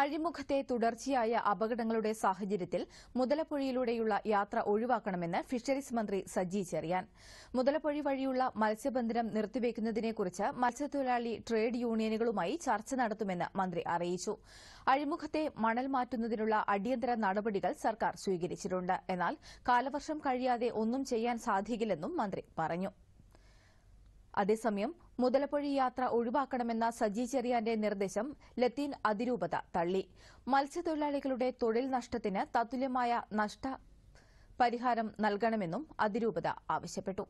അഴിമുഖത്തെ തുടർച്ചയായ അപകടങ്ങളുടെ സാഹചര്യത്തിൽ മുതലപ്പുഴയിലൂടെയുള്ള യാത്ര ഒഴിവാക്കണമെന്ന് ഫിഷറീസ് മന്ത്രി സജി ചെറിയാൻ മുതലപ്പുഴ വഴിയുള്ള മത്സ്യബന്ധനം നിർത്തിവെക്കുന്നതിനെക്കുറിച്ച് മത്സ്യത്തൊഴിലാളി ട്രേഡ് യൂണിയനുകളുമായി ചർച്ച നടത്തുമെന്ന് മന്ത്രി അറിയിച്ചു അഴിമുഖത്തെ മണൽ മാറ്റുന്നതിനുള്ള അടിയന്തര നടപടികൾ സർക്കാർ സ്വീകരിച്ചിട്ടുണ്ട് എന്നാൽ കാലവർഷം കഴിയാതെ ഒന്നും ചെയ്യാൻ സാധിക്കില്ലെന്നും മന്ത്രി പറഞ്ഞു അതേസമയം മുതലപ്പൊഴി യാത്ര ഒഴിവാക്കണമെന്ന സജി ചെറിയാന്റെ നിർദ്ദേശം ലത്തീൻ അതിരൂപത തള്ളി മത്സ്യത്തൊഴിലാളികളുടെ തൊഴിൽ നഷ്ടത്തിന് തത്തുല്യമായ നഷ്ടപരിഹാരം നൽകണമെന്നും അതിരൂപത ആവശ്യപ്പെട്ടു